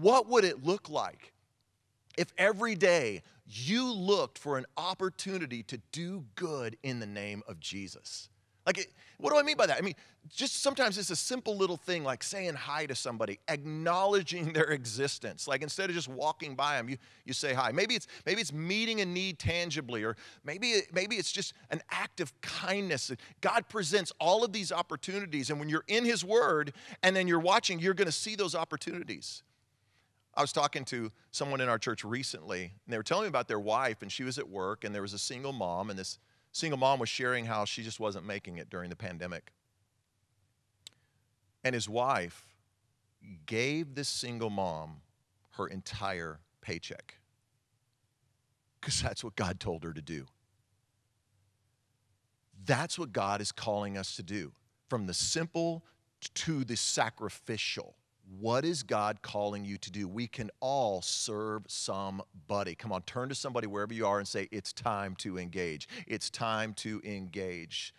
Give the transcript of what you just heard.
What would it look like if every day you looked for an opportunity to do good in the name of Jesus? Like, what do I mean by that? I mean, just sometimes it's a simple little thing like saying hi to somebody, acknowledging their existence. Like instead of just walking by them, you, you say hi. Maybe it's maybe it's meeting a need tangibly, or maybe maybe it's just an act of kindness. God presents all of these opportunities, and when you're in His Word and then you're watching, you're going to see those opportunities. I was talking to someone in our church recently, and they were telling me about their wife, and she was at work, and there was a single mom, and this single mom was sharing how she just wasn't making it during the pandemic. And his wife gave this single mom her entire paycheck because that's what God told her to do. That's what God is calling us to do from the simple to the sacrificial. What is God calling you to do? We can all serve somebody. Come on, turn to somebody wherever you are and say, It's time to engage. It's time to engage.